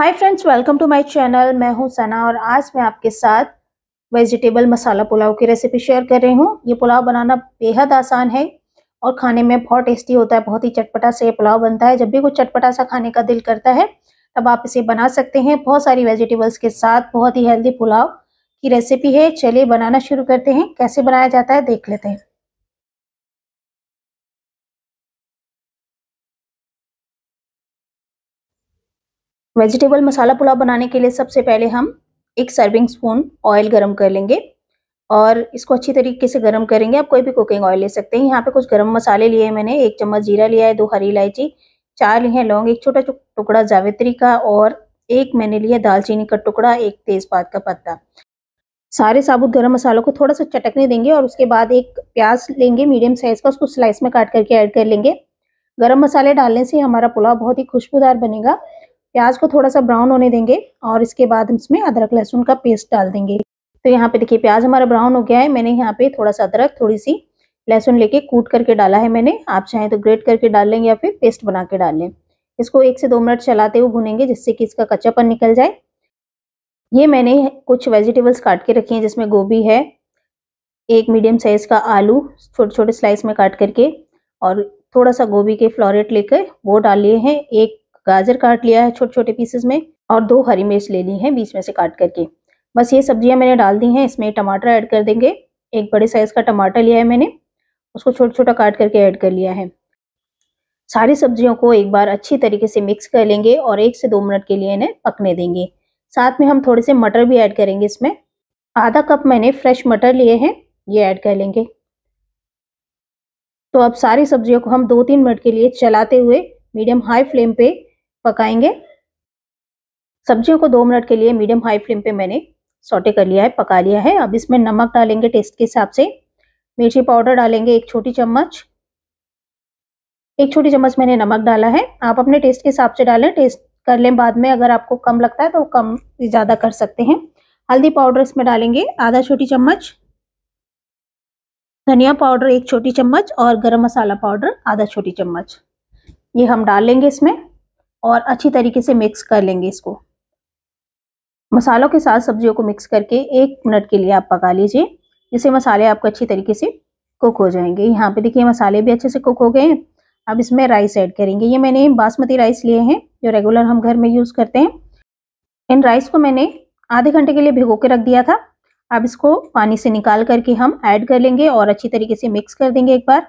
hi friends welcome to my channel मैं हूं सना और आज मैं आपके साथ वेजिटेबल मसाला पुलाव की रेसिपी शेयर कर रही हूं ये पुलाव बनाना बेहद आसान है और खाने में बहुत टेस्टी होता है बहुत ही चटपटा से ये पुलाव बनता है जब भी कुछ चटपटा सा खाने का दिल करता है तब आप इसे बना सकते हैं बहुत सारी वेजिटेबल्स के साथ बहुत ही हेल्दी पुलाव की रेसिपी है चलिए बनाना शुरू करते हैं कैसे बनाया जाता है देख लेते हैं वेजिटेबल मसाला पुलाव बनाने के लिए सबसे पहले हम एक सर्विंग स्पून ऑयल गर्म कर लेंगे और इसको अच्छी तरीके से गर्म करेंगे आप कोई भी कुकिंग ऑयल ले सकते हैं यहाँ पे कुछ गरम मसाले लिए हैं मैंने एक चम्मच जीरा लिया है दो हरी इलायची चार लिए हैं लौंग एक छोटा टुकड़ा जावित्री का और एक मैंने लिया दालचीनी का टुकड़ा एक तेज़पात का पत्ता सारे साबुत गर्म मसालों को थोड़ा सा चटकने देंगे और उसके बाद एक प्याज लेंगे मीडियम साइज़ का उसको स्लाइस में काट करके ऐड कर लेंगे गरम मसाले डालने से हमारा पुलाव बहुत ही खुशबूदार बनेगा प्याज को थोड़ा सा ब्राउन होने देंगे और इसके बाद इसमें अदरक लहसुन का पेस्ट डाल देंगे तो यहाँ पे देखिए प्याज हमारा ब्राउन हो गया है मैंने यहाँ पे थोड़ा सा अदरक थोड़ी सी लहसुन लेके कूट करके डाला है मैंने आप चाहें तो ग्रेट करके डाल लें या फिर पेस्ट बना के डाल लें इसको एक से दो मिनट चलाते हुए भुनेंगे जिससे कि इसका कच्चापन निकल जाए ये मैंने कुछ वेजिटेबल्स काट के रखी हैं जिसमें गोभी है एक मीडियम साइज़ का आलू छोटे छोटे स्लाइस में काट करके और थोड़ा सा गोभी के फ्लोरेट लेकर वो डाल लिए हैं एक गाजर काट लिया है छोटे छोटे पीसेस में और दो हरी मिर्च ले ली है बीच में से काट करके बस ये सब्जियां मैंने डाल दी हैं इसमें टमाटर ऐड कर देंगे एक बड़े साइज़ का टमाटर लिया है मैंने उसको छोटा छोटा काट करके ऐड कर लिया है सारी सब्जियों को एक बार अच्छी तरीके से मिक्स कर लेंगे और एक से दो मिनट के लिए इन्हें पकने देंगे साथ में हम थोड़े से मटर भी ऐड करेंगे इसमें आधा कप मैंने फ्रेश मटर लिए हैं ये ऐड कर लेंगे तो अब सारी सब्जियों को हम दो तीन मिनट के लिए चलाते हुए मीडियम हाई फ्लेम पे पकाएंगे सब्जियों को दो मिनट के लिए मीडियम हाई फ्लेम पे मैंने सोटे कर लिया है पका लिया है अब इसमें नमक डालेंगे टेस्ट के हिसाब से मिर्ची पाउडर डालेंगे एक छोटी चम्मच एक छोटी चम्मच मैंने नमक डाला है आप अपने टेस्ट के हिसाब से डालें टेस्ट कर लें बाद में अगर आपको कम लगता है तो कम ज़्यादा कर सकते हैं हल्दी पाउडर इसमें डालेंगे आधा छोटी चम्मच धनिया पाउडर एक छोटी चम्मच और गरम मसाला पाउडर आधा छोटी चम्मच ये हम डाल लेंगे इसमें और अच्छी तरीके से मिक्स कर लेंगे इसको मसालों के साथ सब्जियों को मिक्स करके एक मिनट के लिए आप पका लीजिए जिससे मसाले आपको अच्छी तरीके से कुक हो जाएंगे यहाँ पे देखिए मसाले भी अच्छे से कुक हो गए हैं अब इसमें राइस ऐड करेंगे ये मैंने बासमती राइस लिए हैं जो रेगुलर हम घर में यूज़ करते हैं इन राइस को मैंने आधे घंटे के लिए भिगो के रख दिया था अब इसको पानी से निकाल करके हम ऐड कर लेंगे और अच्छी तरीके से मिक्स कर देंगे एक बार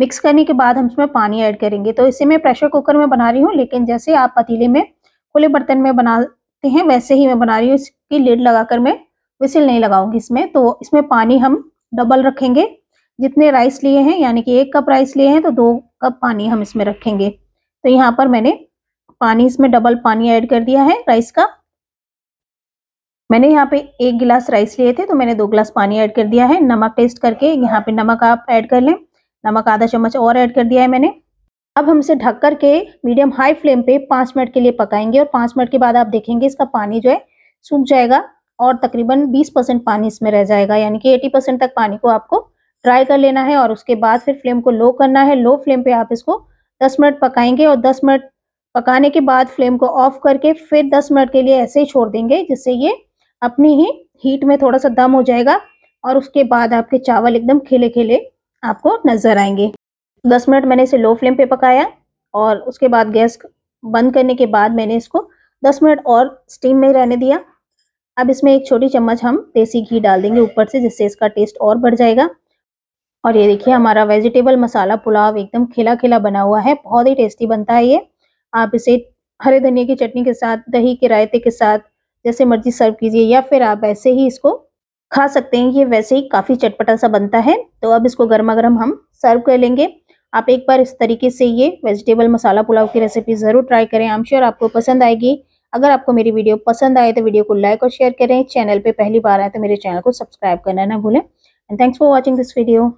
मिक्स करने के बाद हम इसमें पानी ऐड करेंगे तो इसे मैं प्रेशर कुकर में बना रही हूँ लेकिन जैसे आप पतीले में खुले बर्तन में बनाते हैं वैसे ही मैं बना रही हूँ इसकी लिड लगाकर मैं विसिल नहीं लगाऊंगी इसमें तो इसमें पानी हम डबल रखेंगे जितने राइस लिए हैं यानी कि एक कप राइस लिए हैं तो दो कप पानी हम इसमें रखेंगे तो यहाँ पर मैंने पानी इसमें डबल पानी ऐड कर दिया है राइस का मैंने यहाँ पे एक गिलास राइस लिए थे तो मैंने दो गिलास पानी ऐड कर दिया है नमक टेस्ट करके यहाँ पे नमक आप ऐड कर लें नमक आधा चम्मच और ऐड कर दिया है मैंने अब हम इसे ढक कर के मीडियम हाई फ्लेम पे पाँच मिनट के लिए पकाएंगे और पाँच मिनट के बाद आप देखेंगे इसका पानी जो है सूख जाएगा और तकरीबन 20 परसेंट पानी इसमें रह जाएगा यानी कि 80 परसेंट तक पानी को आपको ड्राई कर लेना है और उसके बाद फिर फ्लेम को लो करना है लो फ्लेम पे आप इसको 10 मिनट पकाएंगे और 10 मिनट पकाने के बाद फ्लेम को ऑफ करके फिर 10 मिनट के लिए ऐसे ही छोड़ देंगे जिससे ये अपनी ही हीट में थोड़ा सा दम हो जाएगा और उसके बाद आपके चावल एकदम खिले खिले आपको नज़र आएंगे दस मिनट मैंने इसे लो फ्लेम पे पकाया और उसके बाद गैस बंद करने के बाद मैंने इसको दस मिनट और स्टीम में रहने दिया अब इसमें एक छोटी चम्मच हम देसी घी डाल देंगे ऊपर से जिससे इसका टेस्ट और बढ़ जाएगा और ये देखिए हमारा वेजिटेबल मसाला पुलाव एकदम खिला खिला बना हुआ है बहुत ही टेस्टी बनता है ये आप इसे हरे धनिया की चटनी के साथ दही के रायते के साथ जैसे मर्जी सर्व कीजिए या फिर आप ऐसे ही इसको खा सकते हैं ये वैसे ही काफ़ी चटपटा सा बनता है तो अब इसको गर्मा गर्म हम सर्व कर लेंगे आप एक बार इस तरीके से ये वेजिटेबल मसाला पुलाव की रेसिपी ज़रूर ट्राई करें आम श्योर आपको पसंद आएगी अगर आपको मेरी वीडियो पसंद आए तो वीडियो को लाइक और शेयर करें चैनल पर पहली बार आए तो मेरे चैनल को सब्सक्राइब करना ना भूलें and thanks for watching this video